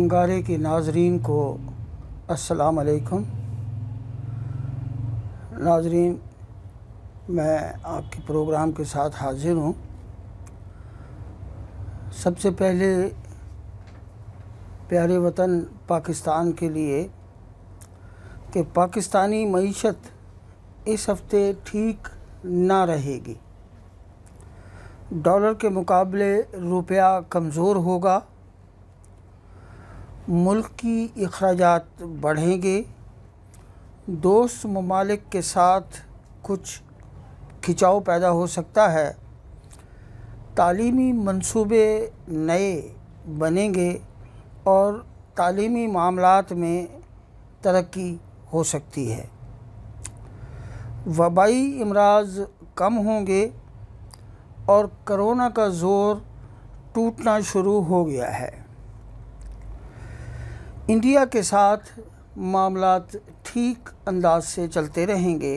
अंगारे के नाजरीन को अस्सलाम वालेकुम नाजरीन मैं आपके प्रोग्राम के साथ हाजिर हूँ सबसे पहले प्यारे वतन पाकिस्तान के लिए कि पाकिस्तानी मीशत इस हफ्ते ठीक ना रहेगी डॉलर के मुकाबले रुपया कमज़ोर होगा मुल्क की अखराज बढ़ेंगे दोस्त ममालिक के साथ कुछ खिंचाव पैदा हो सकता है तालीमी मंसूबे नए बनेंगे और तालीमी मामलत में तरक्की हो सकती है वबाई अमराज कम होंगे और करोना का ज़ोर टूटना शुरू हो गया है इंडिया के साथ मामला ठीक अंदाज से चलते रहेंगे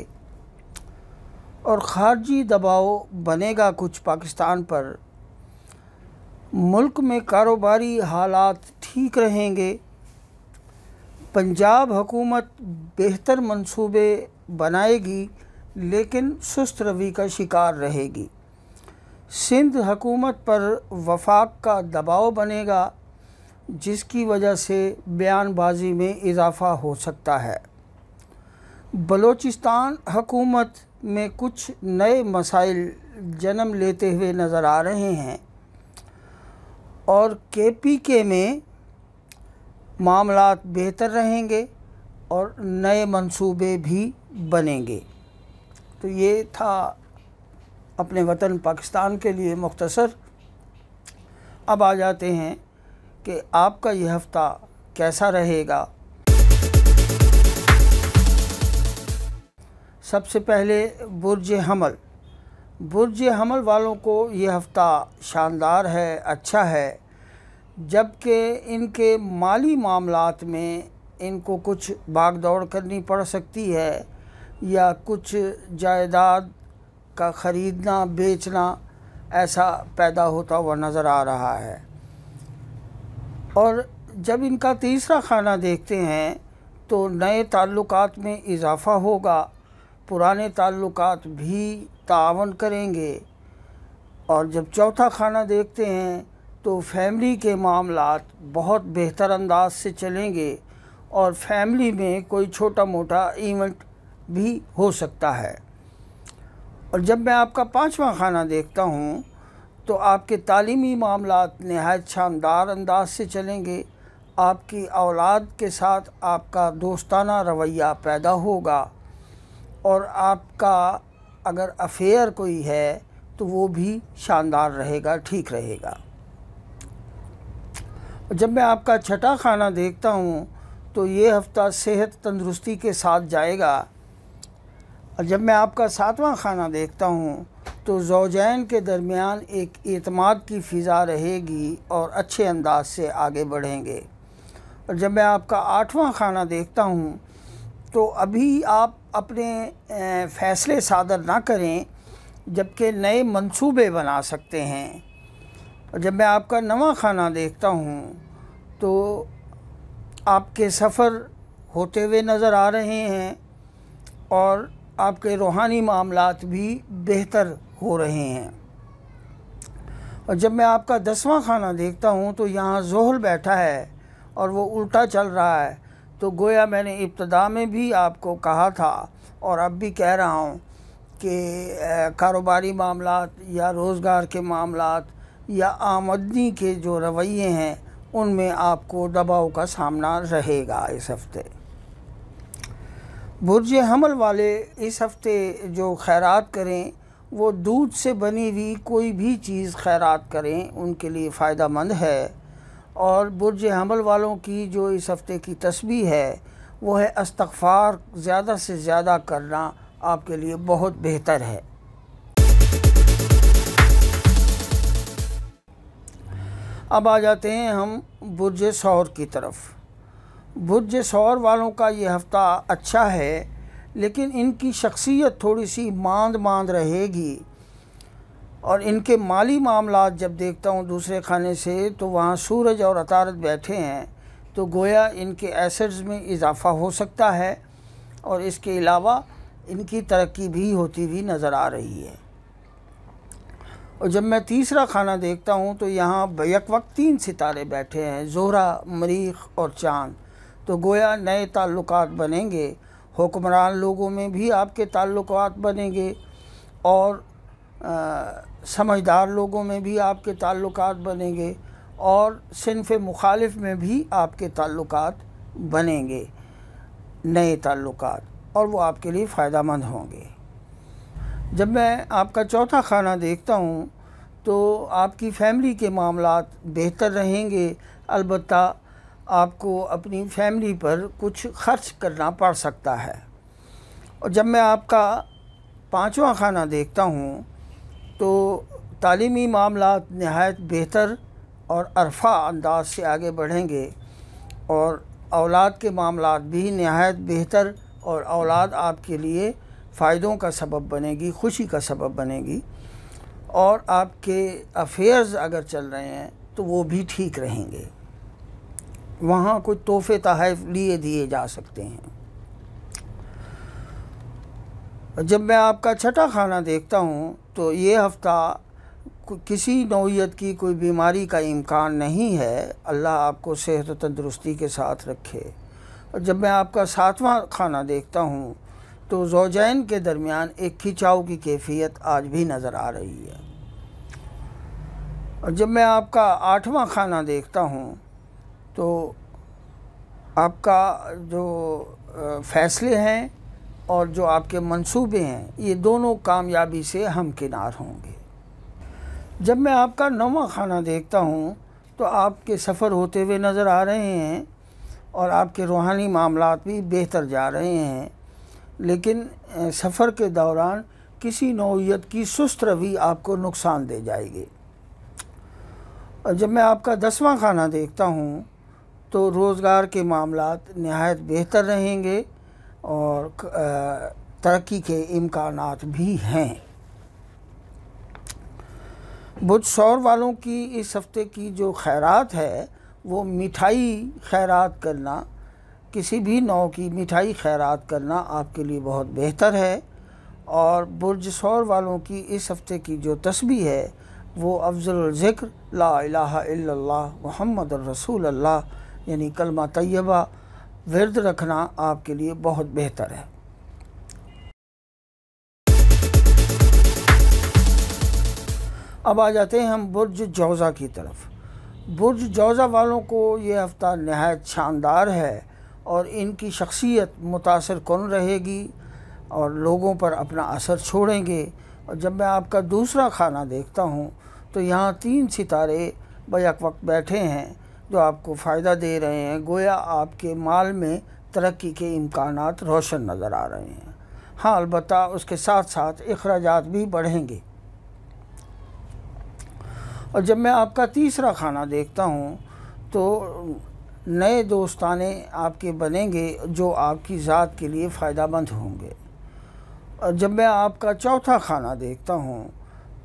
और ख़ारजी दबाव बनेगा कुछ पाकिस्तान पर मुल्क में कारोबारी हालात ठीक रहेंगे पंजाब हुकूमत बेहतर मंसूबे बनाएगी लेकिन सुस्त रवि का शिकार रहेगी सिंध हुकूमत पर वफाक का दबाव बनेगा जिसकी वजह से बयानबाजी में इजाफा हो सकता है बलूचिस्तान हकूमत में कुछ नए मसाइल जन्म लेते हुए नज़र आ रहे हैं और के पी के में मामला बेहतर रहेंगे और नए मंसूबे भी बनेंगे तो ये था अपने वतन पाकिस्तान के लिए मुख्तसर अब आ जाते हैं कि आपका यह हफ्ता कैसा रहेगा सबसे पहले बुरज हमल बुरज हमल वालों को यह हफ़्ता शानदार है अच्छा है जबकि इनके माली मामलात में इनको कुछ भाग दौड़ करनी पड़ सकती है या कुछ जायदाद का ख़रीदना बेचना ऐसा पैदा होता हुआ नज़र आ रहा है और जब इनका तीसरा खाना देखते हैं तो नए ताल्लुकात में इजाफ़ा होगा पुराने ताल्लुकात भी तावन करेंगे और जब चौथा खाना देखते हैं तो फैमिली के मामला बहुत बेहतर अंदाज से चलेंगे और फैमिली में कोई छोटा मोटा इवेंट भी हो सकता है और जब मैं आपका पांचवा खाना देखता हूँ तो आपके तालीमी मामला नहायत शानदार अंदाज से चलेंगे आपकी औलाद के साथ आपका दोस्ताना रवैया पैदा होगा और आपका अगर अफेयर कोई है तो वो भी शानदार रहेगा ठीक रहेगा जब मैं आपका छठा खाना देखता हूँ तो ये हफ्ता सेहत तंदुरुस्ती के साथ जाएगा और जब मैं आपका सातवां खाना देखता हूँ तो जोजैन के दरमियान एक अतमाद की फ़िज़ा रहेगी और अच्छे अंदाज से आगे बढ़ेंगे और जब मैं आपका आठवां खाना देखता हूँ तो अभी आप अपने फ़ैसले सादर ना करें जबकि नए मंसूबे बना सकते हैं और जब मैं आपका नवा खाना देखता हूँ तो आपके सफ़र होते हुए नज़र आ रहे हैं और आपके रूहानी मामला भी बेहतर हो रहे हैं और जब मैं आपका दसवां खाना देखता हूँ तो यहाँ जोहल बैठा है और वो उल्टा चल रहा है तो गोया मैंने इब्तदा में भी आपको कहा था और अब भी कह रहा हूँ कि कारोबारी मामला या रोज़गार के मामला या आमदनी के जो रवैये हैं उनमें आपको दबाव का सामना रहेगा इस हफ्ते बुरज हमल वाले इस हफ़्ते जो खैरात करें वो दूध से बनी हुई कोई भी चीज़ खैरात करें उनके लिए फ़ायदा मंद है और बुरज हमल वालों की जो इस हफ़्ते की तस्वीर है वो है अस्तफ़ार ज़्यादा से ज़्यादा करना आपके लिए बहुत बेहतर है अब आ जाते हैं हम बुरज शहर की तरफ़ बुध सौर वालों का ये हफ्ता अच्छा है लेकिन इनकी शख्सियत थोड़ी सी मांद मांद रहेगी और इनके माली मामला जब देखता हूँ दूसरे खाने से तो वहाँ सूरज और अतारत बैठे हैं तो गोया इनके एसेट्स में इजाफ़ा हो सकता है और इसके अलावा इनकी तरक्की भी होती हुई नज़र आ रही है और जब मैं तीसरा खाना देखता हूँ तो यहाँ बक वक्त तीन सितारे बैठे हैं जोहरा मरीख और चाँद तो गोया नए ताल्लुक बनेंगे हुक्मरान लोगों में भी आपके ताल्लुक बनेंगे और समझदार लोगों में भी आपके ताल्लुक बनेंगे और सिनफ मुखालिफ में भी आपके ताल्लुक बनेंगे नए ताल्लुक और वो आपके लिए फ़ायदा मंद होंगे जब मैं आपका चौथा खाना देखता हूँ तो आपकी फैमिली के मामला बेहतर रहेंगे अलबत् आपको अपनी फैमिली पर कुछ खर्च करना पड़ सकता है और जब मैं आपका पाँचवा खाना देखता हूँ तो तालीमी मामला नहायत बेहतर और अरफा अंदाज से आगे बढ़ेंगे और औलाद के मामला भी नहायत बेहतर और औलाद आपके लिए फ़ायदों का सबब बनेगी खुशी का सबब बनेगी और आपके अफेयर्स अगर चल रहे हैं तो वो भी ठीक रहेंगे वहाँ कुछ तोहफे तहफ़ लिए दिए जा सकते हैं जब मैं आपका छठा खाना देखता हूँ तो ये हफ्ता किसी नौीयत की कोई बीमारी का इम्कान नहीं है अल्लाह आपको सेहत व तंदरुस्ती के साथ रखे और जब मैं आपका सातवां खाना देखता हूँ तो जोजैन के दरमियान एक खिंचाव की कैफियत आज भी नज़र आ रही है और जब मैं आपका आठवां खाना देखता हूँ तो आपका जो फैसले हैं और जो आपके मंसूबे हैं ये दोनों कामयाबी से हमकिनार होंगे जब मैं आपका नवा खाना देखता हूँ तो आपके सफ़र होते हुए नज़र आ रहे हैं और आपके रूहानी मामला भी बेहतर जा रहे हैं लेकिन सफ़र के दौरान किसी नौीयत की सुस्त रवि आपको नुकसान दे जाएगी और जब मैं आपका दसवां खाना देखता हूँ तो रोज़गार के मामला नहायत बेहतर रहेंगे और तरक्की के इम्कान भी हैं बुध शौर वालों की इस हफ्ते की जो खैरात है वो मिठाई खैरात करना किसी भी नौ की मिठाई खैरात करना आपके लिए बहुत बेहतर है और बुरज शौर वालों की इस हफ्ते की जो तस्वीर है वो अफजल ज़िक्र ला इलाहा मोहम्मद रसूल अल्लाह यानी कलमा तैयबा विरद रखना आपके लिए बहुत बेहतर है अब आ जाते हैं हम बुर्ज जौज़ा की तरफ बुर्ज जौज़ा वालों को ये हफ़्ता नहायत शानदार है और इनकी शख्सियत मुतासर कौन रहेगी और लोगों पर अपना असर छोड़ेंगे और जब मैं आपका दूसरा खाना देखता हूँ तो यहाँ तीन सितारे बक वक्त बैठे हैं जो आपको फ़ायदा दे रहे हैं गोया आपके माल में तरक्की के इम्कान रोशन नज़र आ रहे हैं हाँ अलबत् उसके साथ साथ अखराज भी बढ़ेंगे और जब मैं आपका तीसरा खाना देखता हूँ तो नए दोस्ताने आपके बनेंगे जो आपकी ज़ात के लिए फ़ायदा मंद होंगे और जब मैं आपका चौथा खाना देखता हूँ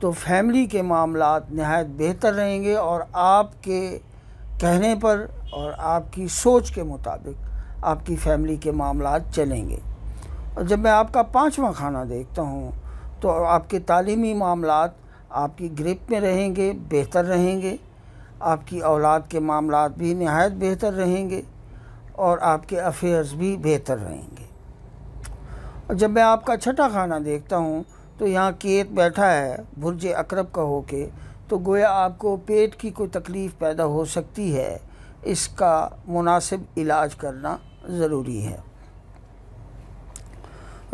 तो फैमिली के मामला नहायत बेहतर रहेंगे और आपके कहने पर और आपकी सोच के मुताबिक आपकी फैमिली के मामला चलेंगे और जब मैं आपका पाँचवा खाना देखता हूँ तो आपके तालीमी मामला आपकी ग्रिप में रहेंगे बेहतर रहेंगे आपकी औलाद के मामला भी नहायत बेहतर रहेंगे और आपके अफेयर्स भी बेहतर रहेंगे और जब मैं आपका छठा खाना देखता हूँ तो यहाँ केत बैठा है भुरज अकरब का होके तो गोया आपको पेट की कोई तकलीफ़ पैदा हो सकती है इसका मुनासिब इलाज करना ज़रूरी है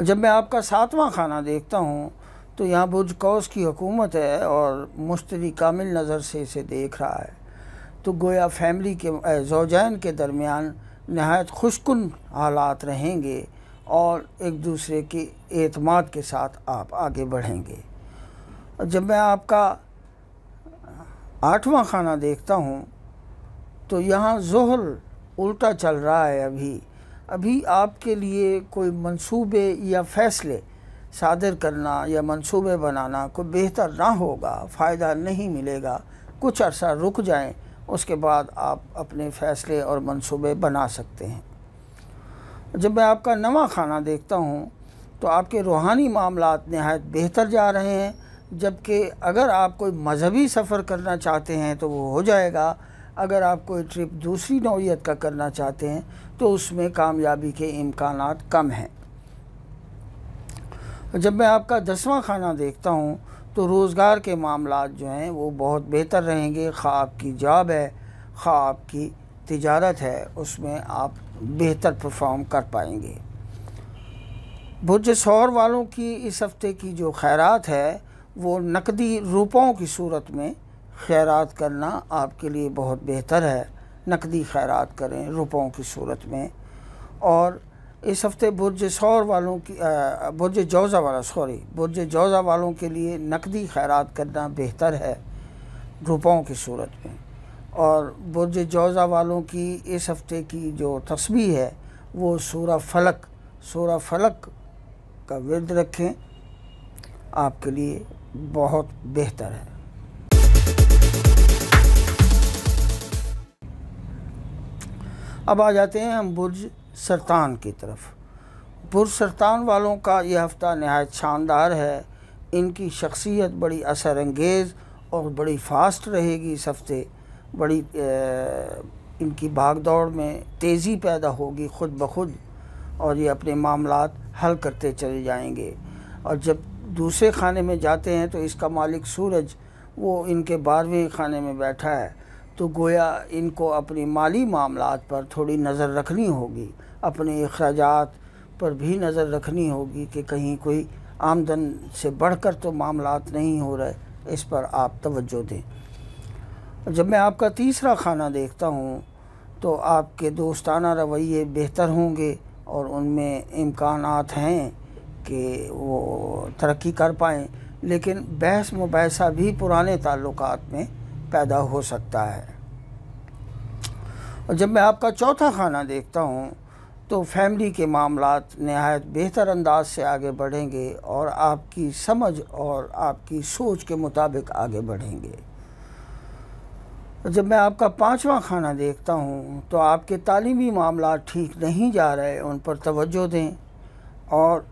जब मैं आपका सातवां खाना देखता हूँ तो यहाँ बुज कौस की हुकूमत है और मुश्तरी कामिल नज़र से इसे देख रहा है तो गोया फैमिली के जोजैन के दरमियान नहायत खुशकुन हालात रहेंगे और एक दूसरे के अतमाद के साथ आप आगे बढ़ेंगे जब मैं आपका आठवां खाना देखता हूँ तो यहाँ जहर उल्टा चल रहा है अभी अभी आपके लिए कोई मंसूबे या फैसले सादर करना या मंसूबे बनाना कोई बेहतर ना होगा फ़ायदा नहीं मिलेगा कुछ अरसा रुक जाए उसके बाद आप अपने फ़ैसले और मंसूबे बना सकते हैं जब मैं आपका नवा खाना देखता हूँ तो आपके रूहानी मामला नहायत बेहतर जा रहे हैं जबकि अगर आप कोई मज़हबी सफ़र करना चाहते हैं तो वो हो जाएगा अगर आप कोई ट्रिप दूसरी नौीयत का करना चाहते हैं तो उसमें कामयाबी के इम्कान कम हैं जब मैं आपका दसवां खाना देखता हूँ तो रोज़गार के मामला जो हैं वो बहुत बेहतर रहेंगे खा आपकी जॉब है खा आपकी तजारत है उसमें आप बेहतर परफॉर्म कर पाएंगे भुज सौर वालों की इस हफ़्ते की जो खैरत है वो नकदी रुपयों की सूरत में खैरात करना आपके लिए बहुत बेहतर है नकदी खैरात करें रुपयों की सूरत में और इस हफ़्ते बुरज शौर वालों की बुरज जौज़ा वाला सॉरी बुरज जौज़ा वालों के लिए नकदी खैरात करना बेहतर है रुपयों की सूरत में और बुरज जौज़ा वालों की इस हफ़्ते की जो तस्वीर है वो सूरा फलक सूरा फलक का विरद रखें आपके लिए बहुत बेहतर है अब आ जाते हैं हम बुर्ज सरतान की तरफ बुर्ज सरतान वालों का यह हफ़्ता नहायत शानदार है इनकी शख्सियत बड़ी असर अंगेज़ और बड़ी फास्ट रहेगी इस हफ्ते बड़ी आ, इनकी भाग दौड़ में तेज़ी पैदा होगी ख़ुद ब खुद और ये अपने मामला हल करते चले जाएंगे और जब दूसरे खाने में जाते हैं तो इसका मालिक सूरज वो इनके बारहवें खाने में बैठा है तो गोया इनको अपनी माली मामला पर थोड़ी नज़र रखनी होगी अपने अखराज पर भी नज़र रखनी होगी कि कहीं कोई आमदन से बढ़कर तो मामला नहीं हो रहे इस पर आप तवज्जो दें जब मैं आपका तीसरा खाना देखता हूँ तो आपके दोस्ताना रवैये बेहतर होंगे और उनमें इम्कान हैं कि वो तरक्की कर पाएँ लेकिन बहस मुबैसा भी पुराने ताल्लुक में पैदा हो सकता है और जब मैं आपका चौथा खाना देखता हूँ तो फैमिली के मामला नहायत बेहतर अंदाज से आगे बढ़ेंगे और आपकी समझ और आपकी सोच के मुताबिक आगे बढ़ेंगे जब मैं आपका पांचवा खाना देखता हूँ तो आपके तालीमी मामला ठीक नहीं जा रहे उन पर तोज्जो दें और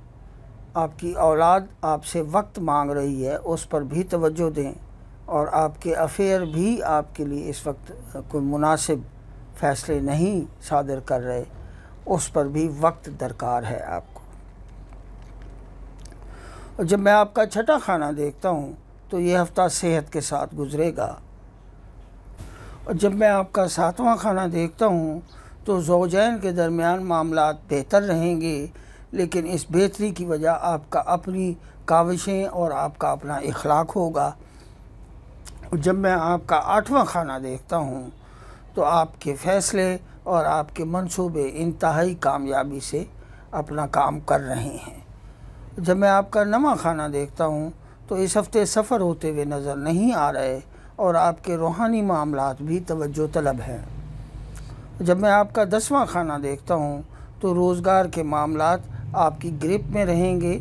आपकी औलाद आपसे वक्त मांग रही है उस पर भी तवज्जो दें और आपके अफेयर भी आपके लिए इस वक्त कोई मुनासिब फ़ैसले नहीं सादर कर रहे उस पर भी वक्त दरकार है आपको और जब मैं आपका छठा खाना देखता हूँ तो ये हफ़्ता सेहत के साथ गुज़रेगा और जब मैं आपका सातवां खाना देखता हूँ तो जोजैन के दरमियान मामला बेहतर रहेंगे लेकिन इस बेहतरी की वजह आपका अपनी काविशें और आपका अपना इखलाक होगा जब मैं आपका आठवां खाना देखता हूँ तो आपके फ़ैसले और आपके मंसूबे इंतहाई कामयाबी से अपना काम कर रहे हैं जब मैं आपका नवा खाना देखता हूँ तो इस हफ्ते सफ़र होते हुए नज़र नहीं आ रहे और आपके रूहानी मामला भी तवज्जो तलब हैं जब मैं आपका दसवां खाना देखता हूँ तो रोज़गार के मामला आपकी ग्रिप में रहेंगे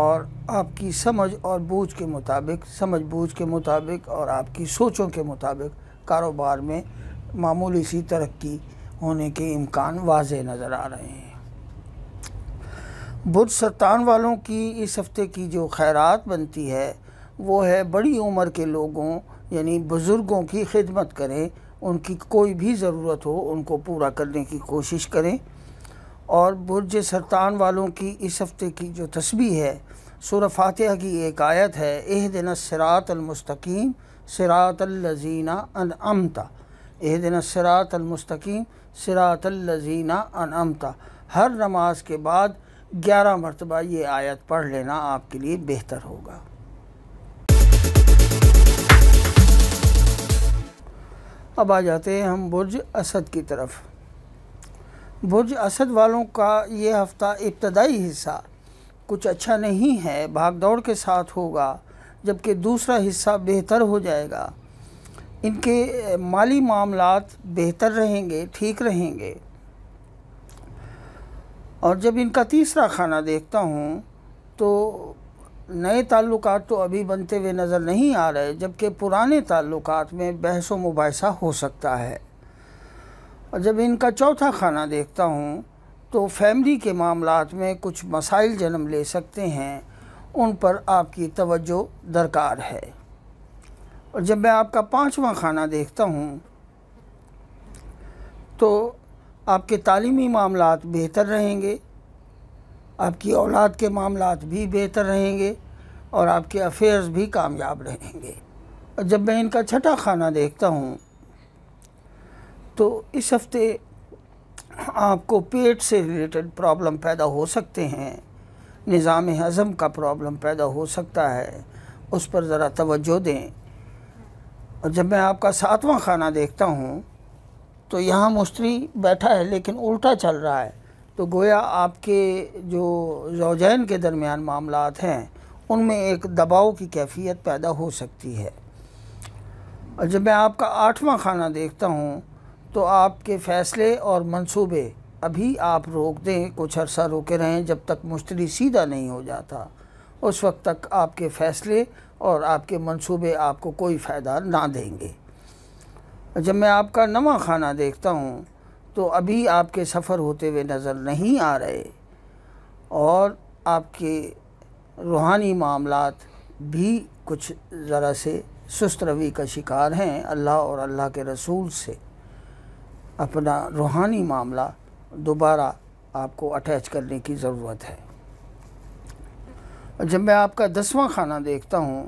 और आपकी समझ और बूझ के मुताबिक समझ बूझ के मुताबिक और आपकी सोचों के मुताबिक कारोबार में मामूली सी तरक्की होने के इम्कान वाज नज़र आ रहे हैं बुध सत्तान वालों की इस हफ़्ते की जो खैरत बनती है वो है बड़ी उम्र के लोगों यानी बुज़ुर्गों की खिदमत करें उनकी कोई भी ज़रूरत हो उनको पूरा करने की कोशिश करें और बुरज सरतान वालों की इस हफ़्ते की जो तस्वीर है सूर फातह की एक आयत है एह दिन सरातलमस्तकीम सरातलजीना अमता एह दिन सरातलमस्तकीम सरातलजीना अमता हर नमाज के बाद ग्यारह मरतबा ये आयत पढ़ लेना आपके लिए बेहतर होगा अब आ जाते हैं हम बुरज असद की तरफ़ भुज असद वालों का ये हफ्ता इब्तदाई हिस्सा कुछ अच्छा नहीं है भागदौड़ के साथ होगा जबकि दूसरा हिस्सा बेहतर हो जाएगा इनके माली मामला बेहतर रहेंगे ठीक रहेंगे और जब इनका तीसरा खाना देखता हूँ तो नए ताल्लुक तो अभी बनते हुए नज़र नहीं आ रहे जबकि पुराने ताल्लुक में बहस व मुबासा हो सकता है और जब इनका चौथा खाना देखता हूँ तो फैमिली के मामला में कुछ मसाइल जन्म ले सकते हैं उन पर आपकी तवज्जो दरकार है और जब मैं आपका पाँचवा खाना देखता हूँ तो आपके तालीमी मामला बेहतर रहेंगे आपकी औलाद के मामला भी बेहतर रहेंगे और आपके अफेयर्स भी कामयाब रहेंगे और जब मैं इनका छठा खाना देखता हूँ तो इस हफ्ते आपको पेट से रिलेटेड प्रॉब्लम पैदा हो सकते हैं निज़ाम हज़म का प्रॉब्लम पैदा हो सकता है उस पर ज़रा तवज्जो दें और जब मैं आपका सातवां खाना देखता हूँ तो यहाँ मुश्तरी बैठा है लेकिन उल्टा चल रहा है तो गोया आपके जो जौजैन के दरमियान मामला हैं उनमें एक दबाव की कैफियत पैदा हो सकती है और जब मैं आपका आठवां खाना देखता हूँ तो आपके फ़ैसले और मंसूबे अभी आप रोक दें कुछ अरसा रोके रहें जब तक मुश्तरी सीधा नहीं हो जाता उस वक्त तक आपके फ़ैसले और आपके मंसूबे आपको कोई फ़ायदा ना देंगे जब मैं आपका नवा खाना देखता हूँ तो अभी आपके सफ़र होते हुए नज़र नहीं आ रहे और आपके रूहानी मामलात भी कुछ ज़रा से सुस्त रवि का शिकार हैं अल्लाह और अल्लाह के रसूल से अपना रूहानी मामला दोबारा आपको अटैच करने की ज़रूरत है जब मैं आपका दसवां खाना देखता हूँ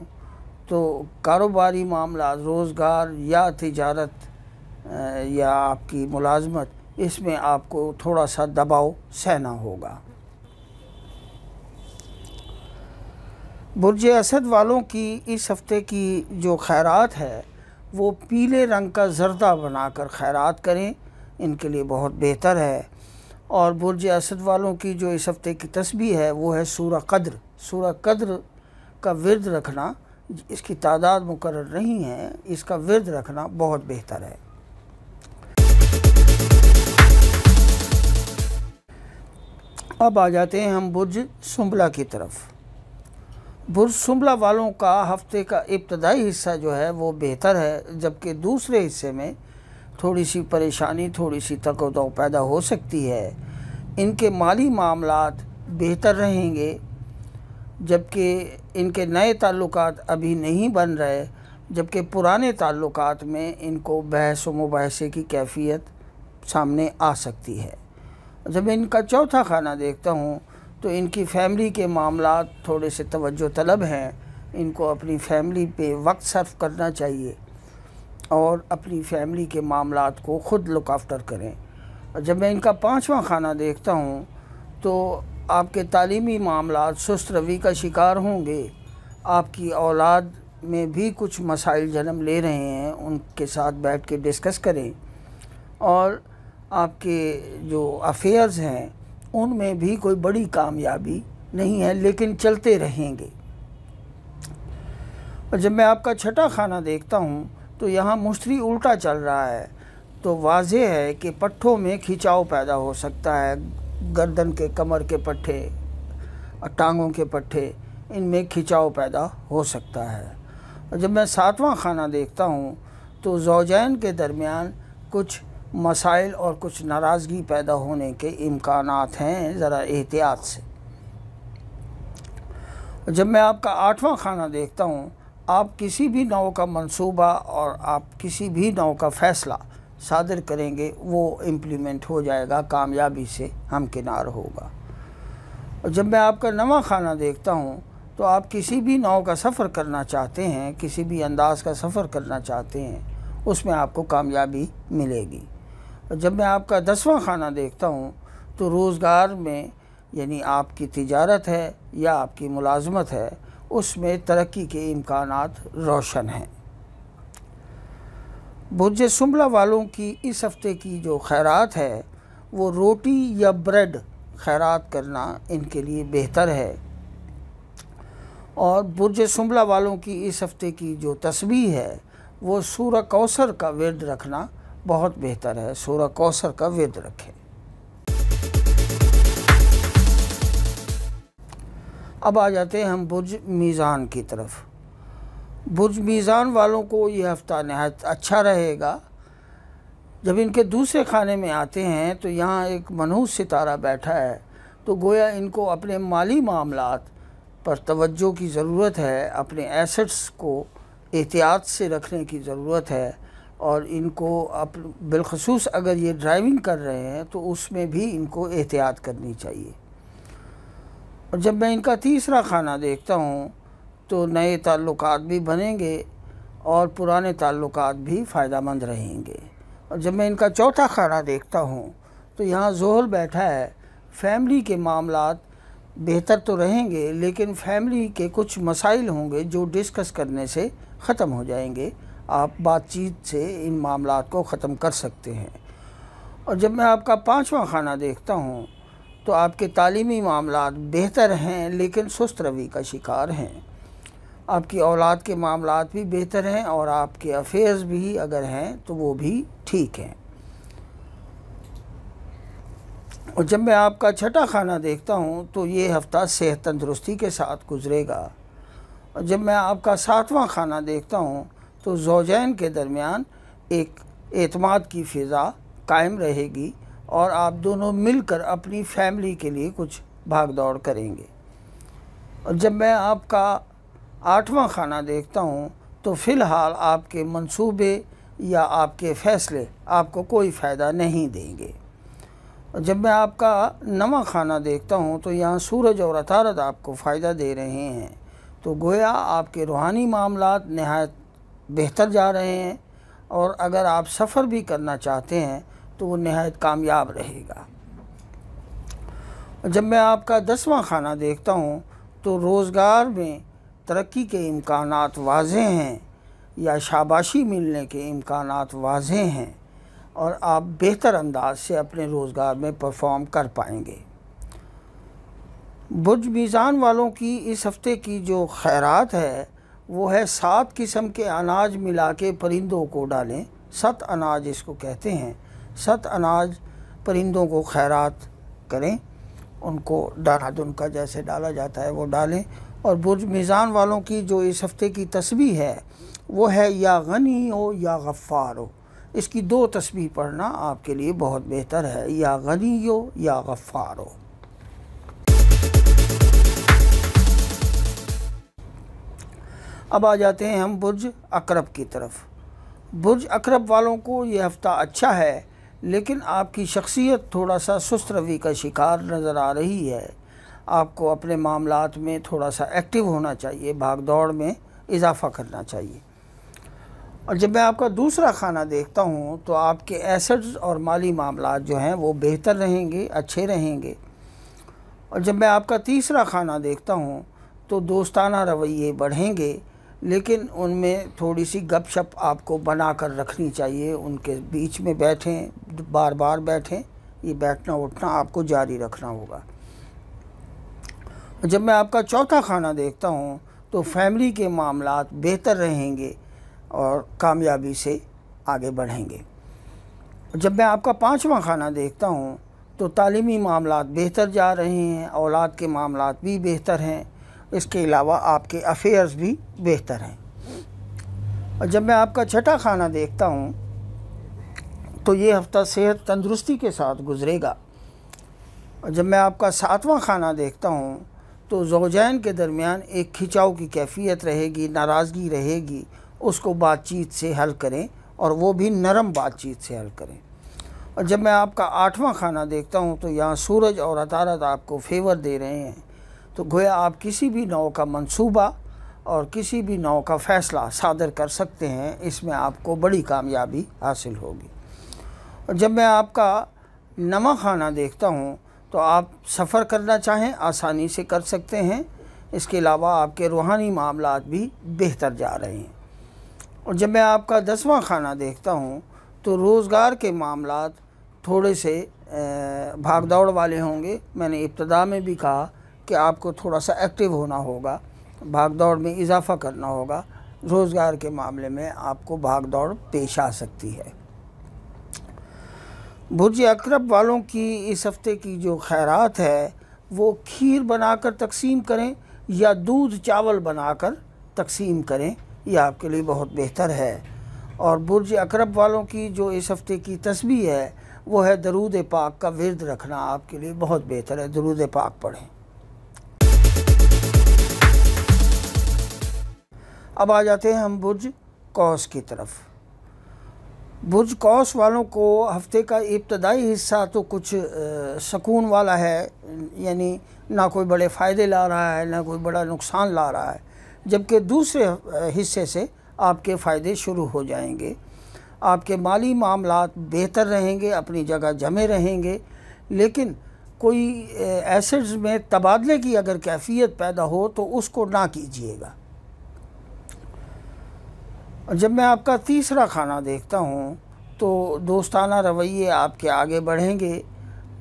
तो कारोबारी मामला रोज़गार या तजारत या आपकी मुलाजमत इसमें आपको थोड़ा सा दबाव सहना होगा बुरज असद वालों की इस हफ्ते की जो खैरात है वो पीले रंग का जरदा बनाकर खैरात करें इनके लिए बहुत बेहतर है और बुरज असद वालों की जो इस हफ़्ते की तस्वीर है वो है सूर कद्र सूर कद्र का विरद रखना इसकी तादाद मुकर नहीं है इसका विरद रखना बहुत बेहतर है अब आ जाते हैं हम बुरज सुंबला की तरफ शुमला वालों का हफ्ते का इब्तदाई हिस्सा जो है वो बेहतर है जबकि दूसरे हिस्से में थोड़ी सी परेशानी थोड़ी सी तक पैदा हो सकती है इनके माली मामला बेहतर रहेंगे जबकि इनके नए ताल्लुक अभी नहीं बन रहे जबकि पुराने ताल्लुक में इनको बहस व मुबासे की कैफियत सामने आ सकती है जब इनका चौथा खाना देखता हूँ तो इनकी फैमिली के मामला थोड़े से तवज्जो तलब हैं इनको अपनी फैमिली पे वक्त सर्फ करना चाहिए और अपनी फैमिली के मामला को ख़ुद लुक आफ्टर करें और जब मैं इनका पाँचवा खाना देखता हूँ तो आपके तालीमी मामला सुस्त रवि का शिकार होंगे आपकी औलाद में भी कुछ मसाइल जन्म ले रहे हैं उनके साथ बैठ के डिस्कस करें और आपके जो अफेयर्स हैं उनमें भी कोई बड़ी कामयाबी नहीं है लेकिन चलते रहेंगे और जब मैं आपका छठा खाना देखता हूँ तो यहाँ मुश्तरी उल्टा चल रहा है तो वाज है कि पट्ठों में खिंचाव पैदा हो सकता है गर्दन के कमर के पट्ठे टांगों के पट्ठे इनमें खिंचाव पैदा हो सकता है और जब मैं सातवां खाना देखता हूँ तो जौजैन के दरमियान कुछ मसाइल और कुछ नाराज़गी पैदा होने के इम्कान हैं ज़रा एहतियात से जब मैं आपका आठवां खाना देखता हूँ आप किसी भी नाव का मंसूबा और आप किसी भी नाव का फ़ैसला सादर करेंगे वो इम्प्लीमेंट हो जाएगा कामयाबी से हमकिनार होगा और जब मैं आपका नवा खाना देखता हूँ तो आप किसी भी नाव का सफ़र करना चाहते हैं किसी भी अंदाज का सफ़र करना चाहते हैं उसमें आपको कामयाबी मिलेगी जब मैं आपका दसवां खाना देखता हूँ तो रोज़गार में यानी आपकी तजारत है या आपकी मुलाजमत है उसमें तरक्की के इम्कान रोशन हैं बुरज शुमला वालों की इस हफ़्ते की जो खैरात है वो रोटी या ब्रेड खैरात करना इनके लिए बेहतर है और बुरज शुमला वालों की इस हफ़्ते की जो तस्वीर है वो सूर कौसर का वर्द रखना बहुत बेहतर है सूर्य कौशर का वेद रखें अब आ जाते हैं हम बुर्ज मीज़ान की तरफ बुर्ज मीज़ान वालों को ये हफ़्ता नहायत अच्छा रहेगा जब इनके दूसरे खाने में आते हैं तो यहाँ एक मनहूस सितारा बैठा है तो गोया इनको अपने माली मामला पर तवज्जो की ज़रूरत है अपने एसेट्स को एहतियात से रखने की ज़रूरत है और इनको आप बिलखसूस अगर ये ड्राइविंग कर रहे हैं तो उसमें भी इनको एहतियात करनी चाहिए और जब मैं इनका तीसरा खाना देखता हूँ तो नए ताल्लुक भी बनेंगे और पुराने ताल्लुक भी फ़ायदा मंद रहेंगे और जब मैं इनका चौथा खाना देखता हूँ तो यहाँ जोहल बैठा है फैमिली के मामला बेहतर तो रहेंगे लेकिन फैमिली के कुछ मसाइल होंगे जो डिस्कस करने से ख़त्म हो जाएंगे आप बातचीत से इन मामला को ख़त्म कर सकते हैं और जब मैं आपका पाँचवा खाना देखता हूँ तो आपके तालीमी मामला बेहतर हैं लेकिन सुस्त रवि का शिकार हैं आपकी औलाद के मामला भी बेहतर हैं और आपके अफेयर्स भी अगर हैं तो वो भी ठीक हैं और जब मैं आपका छठा खाना देखता हूँ तो ये हफ़्ता सेहत तंदरुस्ती के साथ गुजरेगा और जब मैं आपका सातवां खाना देखता हूँ तो जोजैन के दरमियान एक एतमाद की फ़िज़ा कायम रहेगी और आप दोनों मिलकर अपनी फैमिली के लिए कुछ भाग दौड़ करेंगे और जब मैं आपका आठवां खाना देखता हूँ तो फ़िलहाल आपके मंसूबे या आपके फ़ैसले आपको कोई फ़ायदा नहीं देंगे और जब मैं आपका नवा खाना देखता हूँ तो यहाँ सूरज और अतारत आपको फ़ायदा दे रहे हैं तो गोया आपके रूहानी मामला नहायत बेहतर जा रहे हैं और अगर आप सफ़र भी करना चाहते हैं तो वो नहायत कामयाब रहेगा जब मैं आपका दसवां खाना देखता हूँ तो रोज़गार में तरक्की के इम्कान वाज हैं या शाबाशी मिलने के इम्कान वाज हैं और आप बेहतर अंदाज से अपने रोज़गार में परफॉर्म कर पाएंगे बुज मीज़ान वालों की इस हफ़्ते की जो खैरात है वो है सात किस्म के अनाज मिला के परिंदों को डालें सत अनाज इसको कहते हैं सत अनाज परिंदों को खैरात करें उनको डाना दुनका जैसे डाला जाता है वो डालें और बुर्ज मिज़ान वालों की जो इस हफ्ते की तस्वीर है वो है या गनी हो या गफ़ार हो इसकी दो तस्वीर पढ़ना आपके लिए बहुत बेहतर है या गनी हो या गफ़ार हो अब आ जाते हैं हम बुर्ज अकरब की तरफ बुर्ज अकरब वालों को ये हफ़्ता अच्छा है लेकिन आपकी शख्सियत थोड़ा सा सुस्त रवि का शिकार नज़र आ रही है आपको अपने मामला में थोड़ा सा एक्टिव होना चाहिए भाग दौड़ में इजाफ़ा करना चाहिए और जब मैं आपका दूसरा खाना देखता हूँ तो आपके एसेट्स और माली मामला जो हैं वो बेहतर रहेंगे अच्छे रहेंगे और जब मैं आपका तीसरा खाना देखता हूँ तो दोस्ताना रवैये बढ़ेंगे लेकिन उनमें थोड़ी सी गपशप आपको बना कर रखनी चाहिए उनके बीच में बैठें बार बार बैठें ये बैठना उठना आपको जारी रखना होगा जब मैं आपका चौथा खाना देखता हूँ तो फैमिली के मामला बेहतर रहेंगे और कामयाबी से आगे बढ़ेंगे जब मैं आपका पाँचवा खाना देखता हूँ तो तालीमी मामला बेहतर जा रहे हैं औलाद के मामला भी बेहतर हैं इसके अलावा आपके अफेयर्स भी बेहतर हैं और जब मैं आपका छठा खाना देखता हूँ तो ये हफ़्ता सेहत तंदुरुस्ती के साथ गुजरेगा और जब मैं आपका सातवां खाना देखता हूँ तो जोजैन के दरमियान एक खिंचाव की कैफियत रहेगी नाराज़गी रहेगी उसको बातचीत से हल करें और वो भी नरम बातचीत से हल करें और जब मैं आपका आठवां खाना देखता हूँ तो यहाँ सूरज और अतारत आपको फेवर दे रहे हैं तो गोया आप किसी भी नाव का मंसूबा और किसी भी नाव का फ़ैसला सादर कर सकते हैं इसमें आपको बड़ी कामयाबी हासिल होगी और जब मैं आपका नमा खाना देखता हूँ तो आप सफ़र करना चाहें आसानी से कर सकते हैं इसके अलावा आपके रूहानी मामला भी बेहतर जा रहे हैं और जब मैं आपका दसवां खाना देखता हूँ तो रोज़गार के मामला थोड़े से भागदौड़ वाले होंगे मैंने इब्तदा में भी कहा कि आपको थोड़ा सा एक्टिव होना होगा भाग दौड़ में इजाफा करना होगा रोज़गार के मामले में आपको भाग दौड़ पेश आ सकती है भुर्ज अकरब वालों की इस हफ़्ते की जो खैरात है वो खीर बनाकर तकसीम करें या दूध चावल बनाकर तकसीम करें यह आपके लिए बहुत बेहतर है और बुरज अकरब वालों की जो इस हफ़्ते की तस्वीर है वो है दरूद पाक का विरद रखना आपके लिए बहुत बेहतर है दरूद पाक पढ़ें अब आ जाते हैं हम बुर्ज कौस की तरफ बुर्ज कौस वालों को हफ्ते का इब्तदाई हिस्सा तो कुछ सकून वाला है यानी ना कोई बड़े फ़ायदे ला रहा है ना कोई बड़ा नुकसान ला रहा है जबकि दूसरे हिस्से से आपके फ़ायदे शुरू हो जाएंगे आपके माली मामला बेहतर रहेंगे अपनी जगह जमे रहेंगे लेकिन कोई एसिड्स में तबादले की अगर कैफियत पैदा हो तो उसको ना कीजिएगा और जब मैं आपका तीसरा खाना देखता हूँ तो दोस्ताना रवैये आपके आगे बढ़ेंगे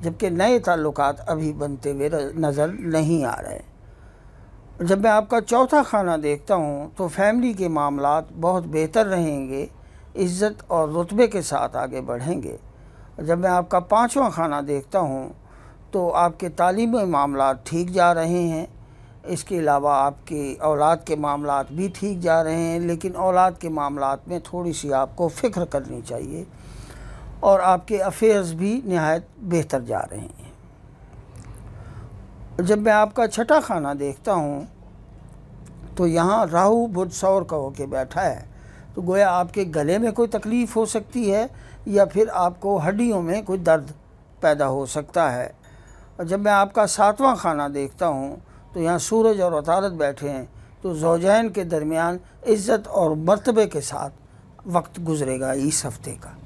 जबकि नए ताल्लुक अभी बनते हुए नज़र नहीं आ रहे जब मैं आपका चौथा खाना देखता हूँ तो फैमिली के मामला बहुत बेहतर रहेंगे इज़्ज़त और रुतबे के साथ आगे बढ़ेंगे जब मैं आपका पाँचवा खाना देखता हूँ तो आपके तालीमी मामला ठीक जा रहे हैं इसके अलावा आपके औलाद के मामला भी ठीक जा रहे हैं लेकिन औलाद के मामला में थोड़ी सी आपको फ़िक्र करनी चाहिए और आपके अफेयर्स भी नहायत बेहतर जा रहे हैं जब मैं आपका छठा खाना देखता हूँ तो यहाँ राहु बुध सौर का होके बैठा है तो गोया आपके गले में कोई तकलीफ़ हो सकती है या फिर आपको हड्डियों में कोई दर्द पैदा हो सकता है और जब मैं आपका सातवां खाना देखता हूँ तो यहाँ सूरज और अतारत बैठे हैं तो जोजैन के दरमियान इज़्ज़त और मरतबे के साथ वक्त गुजरेगा इस हफ्ते का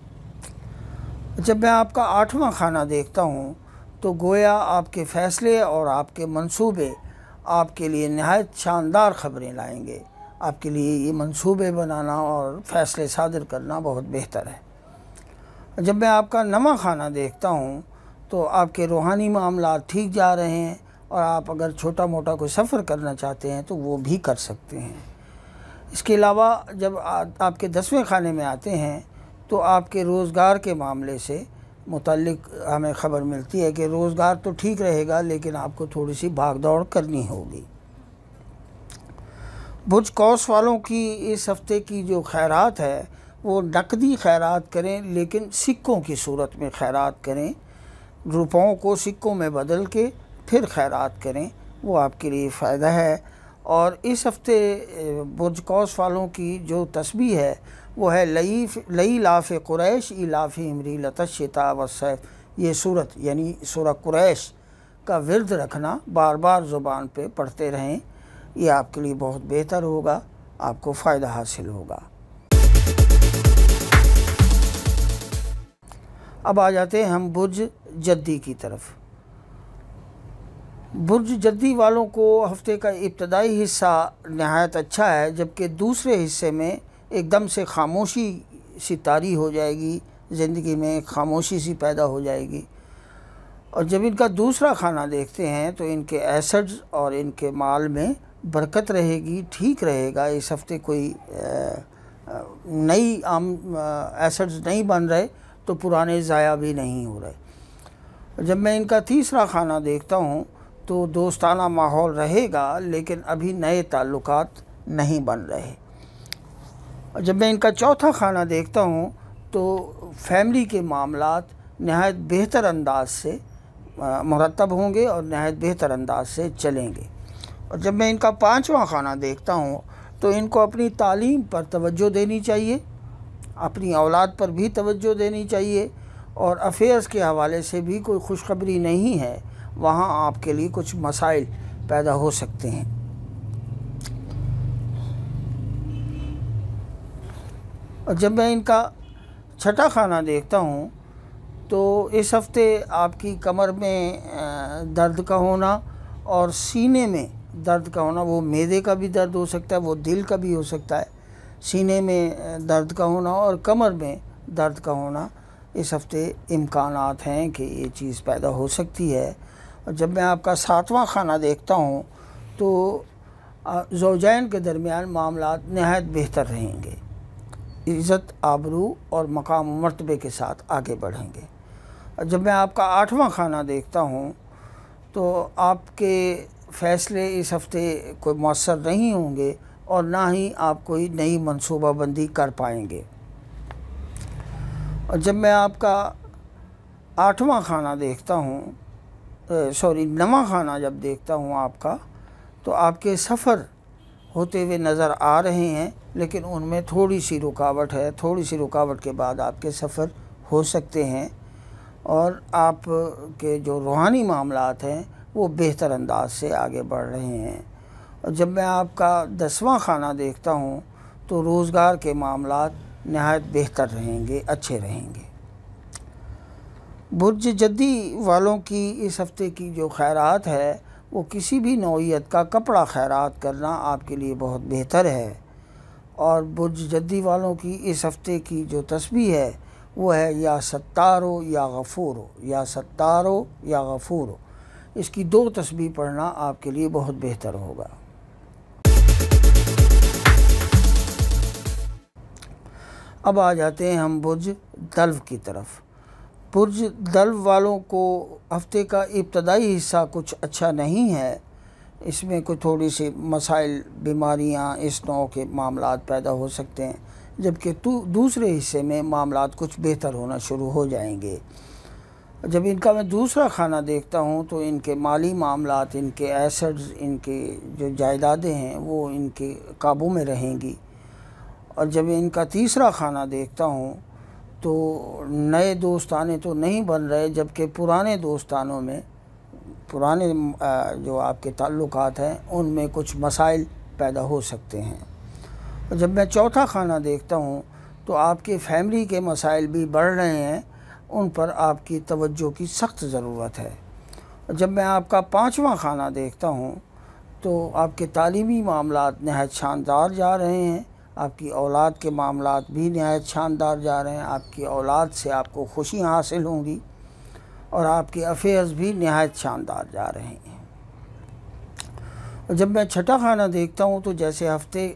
जब मैं आपका आठवां खाना देखता हूँ तो गोया आपके फ़ैसले और आपके मंसूबे आपके लिए नहायत शानदार ख़बरें लाएंगे आपके लिए ये मंसूबे बनाना और फ़ैसले सादर करना बहुत बेहतर है जब मैं आपका नवा खाना देखता हूँ तो आपके रूहानी मामला ठीक जा रहे हैं और आप अगर छोटा मोटा कोई सफ़र करना चाहते हैं तो वो भी कर सकते हैं इसके अलावा जब आ, आपके दसवें खाने में आते हैं तो आपके रोज़गार के मामले से मुतल हमें ख़बर मिलती है कि रोज़गार तो ठीक रहेगा लेकिन आपको थोड़ी सी भाग दौड़ करनी होगी बुज कौस वालों की इस हफ़्ते की जो खैरात है वो नकदी खैरात करें लेकिन सिक्कों की सूरत में खैरात करें रुपयों को सिक्कों में बदल के फिर खैरात करें वो आपके लिए फ़ायदा है और इस हफ्ते बुर्ज कौस वालों की जो तस्बी है वो है लई लई लाफ क्रैश ई लाफ इमरी लतशिता वसैफ ये सूरत यानी सूर क्रैश का विरद रखना बार बार ज़ुबान पे पढ़ते रहें ये आपके लिए बहुत बेहतर होगा आपको फ़ायदा हासिल होगा अब आ जाते हैं हम बुर्ज जद्दी की तरफ़ बुर्ज जद्दी वालों को हफ्ते का इब्तदाई हिस्सा नहायत अच्छा है जबकि दूसरे हिस्से में एकदम से खामोशी सी तारी हो जाएगी ज़िंदगी में खामोशी सी पैदा हो जाएगी और जब इनका दूसरा खाना देखते हैं तो इनके एसड्स और इनके माल में बरकत रहेगी ठीक रहेगा इस हफ़्ते कोई नई आम एसड्स नहीं बन रहे तो पुराने ज़ाया भी नहीं हो रहे जब मैं इनका तीसरा खाना देखता हूँ तो दोस्ताना माहौल रहेगा लेकिन अभी नए ताल्लुक नहीं बन रहे जब मैं इनका चौथा खाना देखता हूँ तो फैमिली के मामला नहायत बेहतर अंदाज से मरतब होंगे और नहायत बेहतर अंदाज से चलेंगे और जब मैं इनका पाँचवा खाना देखता हूँ तो इनको अपनी तालीम पर तवज्जो देनी चाहिए अपनी औलाद पर भी तवज्जो देनी चाहिए और अफेयर्स के हवाले से भी कोई खुशखबरी नहीं है वहाँ आपके लिए कुछ मसाइल पैदा हो सकते हैं और जब मैं इनका छठा खाना देखता हूँ तो इस हफ्ते आपकी कमर में दर्द का होना और सीने में दर्द का होना वो मेदे का भी दर्द हो सकता है वो दिल का भी हो सकता है सीने में दर्द का होना और कमर में दर्द का होना इस हफ्ते इम्कान हैं कि ये चीज़ पैदा हो सकती है जब मैं आपका सातवां खाना देखता हूँ तो जोजैन के दरमियान मामला नहायत बेहतर रहेंगे इज़्ज़त आबरू और मकाम मरतबे के साथ आगे बढ़ेंगे और जब मैं आपका आठवां खाना देखता हूँ तो आपके फ़ैसले इस हफ़्ते कोई मौसर नहीं होंगे और ना ही आप कोई नई मनसूबाबंदी कर पाएंगे और जब मैं आपका आठवां खाना देखता हूँ सॉरी नवा खाना जब देखता हूँ आपका तो आपके सफ़र होते हुए नज़र आ रहे हैं लेकिन उनमें थोड़ी सी रुकावट है थोड़ी सी रुकावट के बाद आपके सफ़र हो सकते हैं और आप के जो रूहानी मामला हैं वो बेहतर अंदाज से आगे बढ़ रहे हैं और जब मैं आपका दसवां खाना देखता हूँ तो रोज़गार के मामला नहायत बेहतर रहेंगे अच्छे रहेंगे बुर्ज जद्दी वालों की इस हफ़्ते की जो खैरात है वो किसी भी नौीयत का कपड़ा खैरात करना आपके लिए बहुत बेहतर है और बुर्ज जद्दी वालों की इस हफ़्ते की जो तस्वीर है वो है या सत्तारो या गफूरो या सत्तारो या गफूरो इसकी दो तस्वीर पढ़ना आपके लिए बहुत बेहतर होगा अब आ जाते हैं हम बुर्ज तल्व की तरफ पुर्ज दल वालों को हफ्ते का इब्तदाई हिस्सा कुछ अच्छा नहीं है इसमें कुछ थोड़ी सी मसाइल बीमारियाँ इस नौ के मामला पैदा हो सकते हैं जबकि दूसरे हिस्से में मामला कुछ बेहतर होना शुरू हो जाएंगे जब इनका मैं दूसरा खाना देखता हूँ तो इनके माली मामला इनके एसड्स इनके जो जायदादें हैं वो इनके काबू में रहेंगी और जब इनका तीसरा खाना देखता हूँ तो नए दोस्ताने तो नहीं बन रहे जबकि पुराने दोस्तानों में पुराने जो आपके ताल्लुक़ हैं उनमें कुछ मसाइल पैदा हो सकते हैं जब मैं चौथा खाना देखता हूँ तो आपके फैमिली के मसाइल भी बढ़ रहे हैं उन पर आपकी तवज्जो की सख्त ज़रूरत है जब मैं आपका पाँचवा खाना देखता हूँ तो आपके तालीमी मामला नहायत शानदार जा रहे हैं आपकी औलाद के मामला भी नहायत शानदार जा रहे हैं आपकी औलाद से आपको खुशी हासिल होंगी और आपके अफेयर्स भी नहायत शानदार जा रहे हैं जब मैं छठा खाना देखता हूँ तो जैसे हफ्ते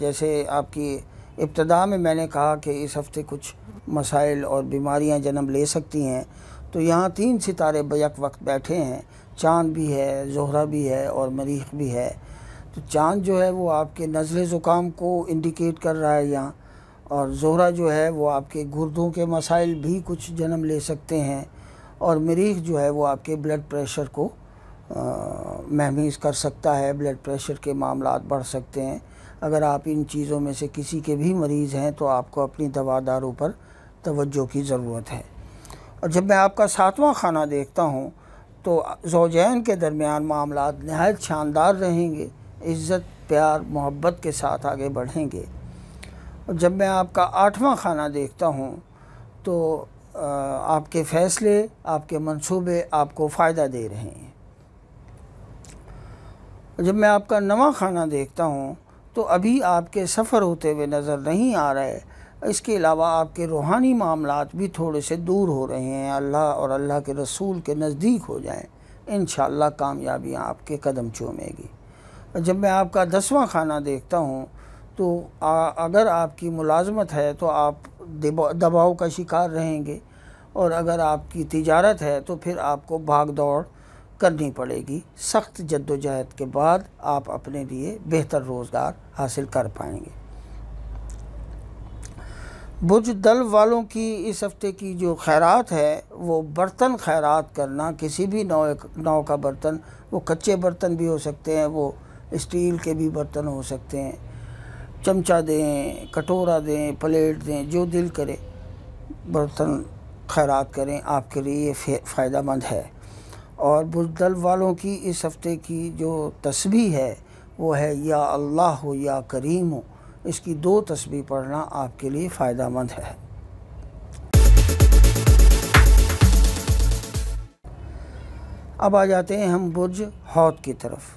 जैसे आपकी इब्तदा में मैंने कहा कि इस हफ़्ते कुछ मसाइल और बीमारियाँ जन्म ले सकती हैं तो यहाँ तीन सितारे बक वक्त बैठे हैं चाँद भी है जोहरा भी है और मरीख भी है तो चाँद जो है वो आपके नज़र ज़ुकाम को इंडिकेट कर रहा है यहाँ और जोहरा जो है वो आपके गुर्दों के मसाइल भी कुछ जन्म ले सकते हैं और मरीख जो है वो आपके ब्लड प्रेशर को महमीज़ कर सकता है ब्लड प्रेशर के मामला बढ़ सकते हैं अगर आप इन चीज़ों में से किसी के भी मरीज़ हैं तो आपको अपनी दवादारों पर तवज्जो की ज़रूरत है और जब मैं आपका सातवां खाना देखता हूँ तो जोजैन के दरमियान मामला नहायत शानदार रहेंगे इज़्ज़त प्यार मोहब्बत के साथ आगे बढ़ेंगे और जब मैं आपका आठवां खाना देखता हूँ तो आपके फ़ैसले आपके मंसूबे आपको फ़ायदा दे रहे हैं जब मैं आपका नवा खाना देखता हूँ तो अभी आपके सफ़र होते हुए नज़र नहीं आ रहे इसके अलावा आपके रूहानी मामला भी थोड़े से दूर हो रहे हैं अल्लाह और अल्लाह के रसूल के नज़दीक हो जाएँ इन कामयाबियाँ आपके कदम चूमेगी जब मैं आपका दसवां खाना देखता हूँ तो आ, अगर आपकी मुलाजमत है तो आप दबाव का शिकार रहेंगे और अगर आपकी तजारत है तो फिर आपको भाग दौड़ करनी पड़ेगी सख्त जद्दोजहद के बाद आप अपने लिए बेहतर रोज़गार हासिल कर पाएंगे बुज दल वालों की इस हफ़्ते की जो खैरात है वो बर्तन खैरात करना किसी भी नाव नाव का बर्तन वो कच्चे बर्तन भी हो सकते हैं वो स्टील के भी बर्तन हो सकते हैं चमचा दें कटोरा दें प्लेट दें जो दिल करे बर्तन खैरात करें आपके लिए ये फ़ायदा है और बुजदल वालों की इस हफ़्ते की जो तस्वीर है वो है या अल्लाह हो या करीम हो इसकी दो तस्वीर पढ़ना आपके लिए फ़ायदा मंद है अब आ जाते हैं हम बुर्ज हौद की तरफ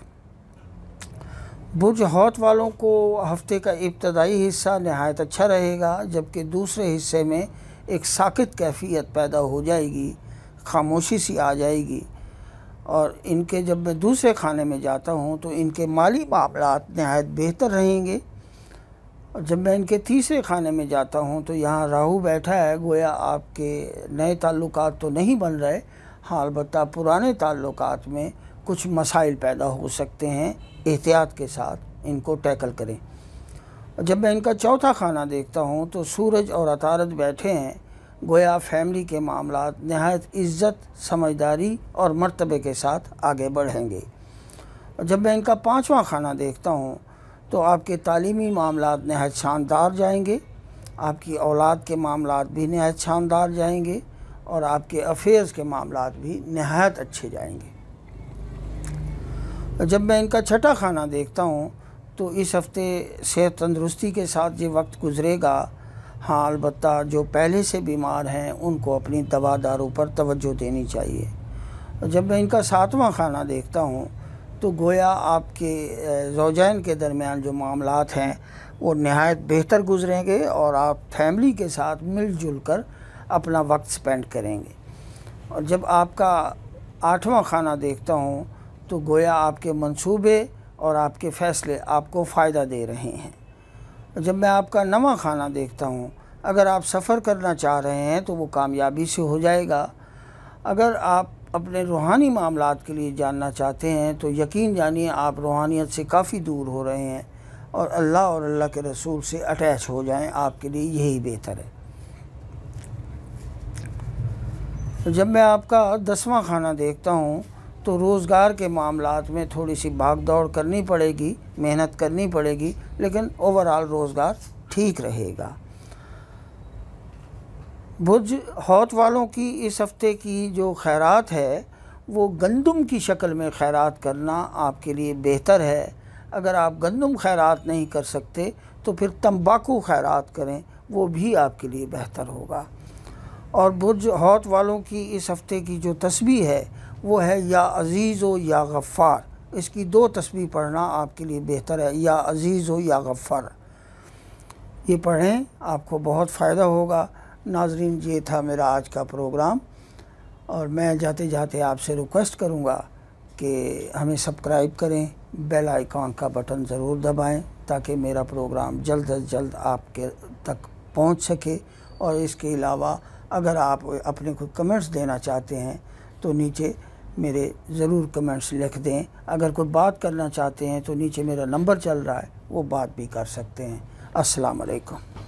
बुर्ज हौत वालों को हफ्ते का इब्तदाई हिस्सा नहायत अच्छा रहेगा जबकि दूसरे हिस्से में एक साकित कैफियत पैदा हो जाएगी खामोशी सी आ जाएगी और इनके जब मैं दूसरे खाने में जाता हूँ तो इनके माली मामला नहायत बेहतर रहेंगे और जब मैं इनके तीसरे खाने में जाता हूँ तो यहाँ राहु बैठा है गोया आपके नए ताल्लुक तो नहीं बन रहे हाँ अलबत् पुराने ताल्लुक में कुछ मसाइल पैदा हो सकते हैं एहतियात के साथ इनको टैकल करें जब मैं इनका चौथा खाना देखता हूँ तो सूरज और अतारत बैठे हैं गोया फैमिली के मामला नहायत इज़्ज़त समझदारी और मरतबे के साथ आगे बढ़ेंगे जब मैं इनका पाँचवा खाना देखता हूँ तो आपके तालीमी मामला नहायत शानदार जाएंगे आपकी औलाद के मामला भी नहायत शानदार जाएंगे और आपके अफेयर्स के मामला भी नहायत अच्छे जाएंगे जब मैं इनका छठा खाना देखता हूँ तो इस हफ्ते सेहत तंदरुस्ती के साथ ये वक्त गुजरेगा हाँ अलबत् जो पहले से बीमार हैं उनको अपनी दवा दारू पर तवज्जो देनी चाहिए जब मैं इनका सातवां खाना देखता हूँ तो गोया आपके जोजैन के दरमियान जो मामला हैं वो नहायत बेहतर गुजरेंगे और आप फैमिली के साथ मिलजुल कर अपना वक्त स्पेंड करेंगे और जब आपका आठवां खाना देखता हूँ तो गोया आपके मंसूबे और आपके फ़ैसले आपको फ़ायदा दे रहे हैं जब मैं आपका नवा खाना देखता हूँ अगर आप सफ़र करना चाह रहे हैं तो वो कामयाबी से हो जाएगा अगर आप अपने रूहानी मामला के लिए जानना चाहते हैं तो यकीन जानिए आप रूहानियत से काफ़ी दूर हो रहे हैं और अल्लाह और अल्लाह के रसूल से अटैच हो जाएं आपके लिए यही बेहतर है जब मैं आपका दसवां खाना देखता हूँ तो रोज़गार के मामला में थोड़ी सी भाग दौड़ करनी पड़ेगी मेहनत करनी पड़ेगी लेकिन ओवरऑल रोज़गार ठीक रहेगा भुज हौत वालों की इस हफ्ते की जो खैरात है वो गंदम की शक्ल में खैरात करना आपके लिए बेहतर है अगर आप गंदम खैरात नहीं कर सकते तो फिर तंबाकू खैरात करें वो भी आपके लिए बेहतर होगा और बुर्ज हौत वालों की इस हफ्ते की जो तस्वीर है वो है या अज़ीज़ हो या गफ़ार इसकी दो तस्वीर पढ़ना आपके लिए बेहतर है या अज़ीज़ हो या गफ़ार ये पढ़ें आपको बहुत फ़ायदा होगा नाजरीन ये था मेरा आज का प्रोग्राम और मैं जाते जाते आपसे रिक्वेस्ट करूँगा कि हमें सब्सक्राइब करें बेल आइकॉन का बटन ज़रूर दबाएं ताकि मेरा प्रोग्राम जल्द अज जल्द आपके तक पहुंच सके और इसके अलावा अगर आप अपने कोई कमेंट्स देना चाहते हैं तो नीचे मेरे ज़रूर कमेंट्स लिख दें अगर कोई बात करना चाहते हैं तो नीचे मेरा नंबर चल रहा है वो बात भी कर सकते हैं अस्सलाम वालेकुम